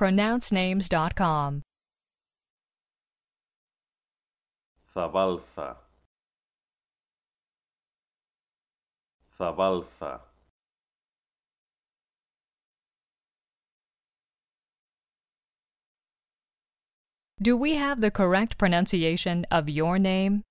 pronouncenames.com. Zabalza. Zabalza. Do we have the correct pronunciation of your name?